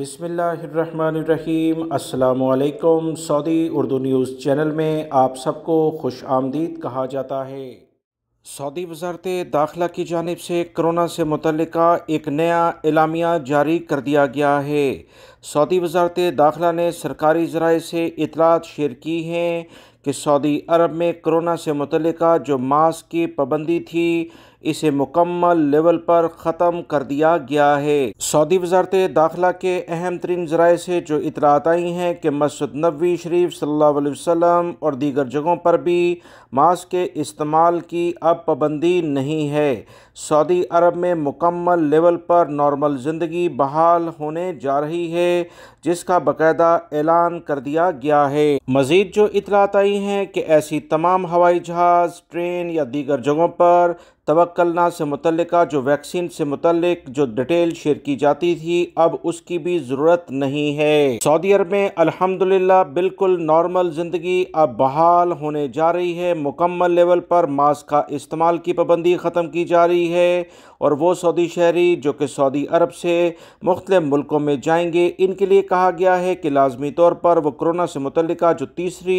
बिसमीम् अल्लाम Saudi Urdu news channel में आप सबको खुश आमदीद कहा जाता है सऊदी वजारत दाखिला की जानब से करोना से मुतल एक नया एलामिया जारी कर दिया गया है सऊदी वजारत दाखिला ने सरकारी जराए से इतलात शेयर की हैं कि सऊदी अरब में कोरोना से मुतल जो मास्क की पाबंदी थी इसे मुकम्मल लेवल पर ख़त्म कर दिया गया है सऊदी वजारत दाखिला के अहम तरीन जराए से जो इतलात आई हैं कि मस्जिद नबी शरीफ सल्ला वसम और दीगर जगहों पर भी मास्क के इस्तेमाल की अब पाबंदी नहीं है सऊदी अरब में मुकम्मल लेवल पर नॉर्मल ज़िंदगी बहाल होने जा रही है जिसका बाकायदा ऐलान कर दिया गया है मजीद जो इतलात आई हैं कि ऐसी तमाम हवाई जहाज़ ट्रेन या दीगर जगहों पर तवक्लना से मुतलक़ जो वैक्सीन से मुतलक जो डिटेल शेयर की जाती थी अब उसकी भी ज़रूरत नहीं है सऊदी अरब में अल्हम्दुलिल्लाह बिल्कुल नॉर्मल ज़िंदगी अब बहाल होने जा रही है मुकम्मल लेवल पर मास्क का इस्तेमाल की पाबंदी ख़त्म की जा रही है और वो सऊदी शहरी जो कि सऊदी अरब से मुख्तल मुल्कों में जाएंगे इनके लिए कहा गया है कि लाजमी तौर पर वह कोरोना से मुतलक जो तीसरी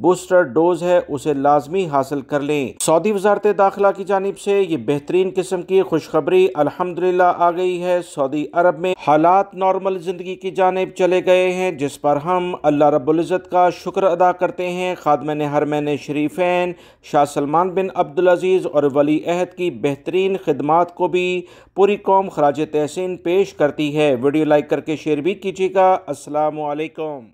बूस्टर डोज है उसे लाजमी हासिल कर लें सऊदी वजारत दाखिला की जानब से से ये बेहतरीन किस्म की खुशखबरी अल्हम्दुलिल्लाह आ गई है सऊदी अरब में हालात नॉर्मल ज़िंदगी की जानब चले गए हैं जिस पर हम अल्लाह रबुल्ज़त का शुक्र अदा करते हैं हर हरमैन शरीफेन शाह सलमान बिन अब्दुल अज़ीज़ और वली अहद की बेहतरीन खदमात को भी पूरी कौम खराज तहसीन पेश करती है वीडियो लाइक करके शेयर भी कीजिएगा असलकम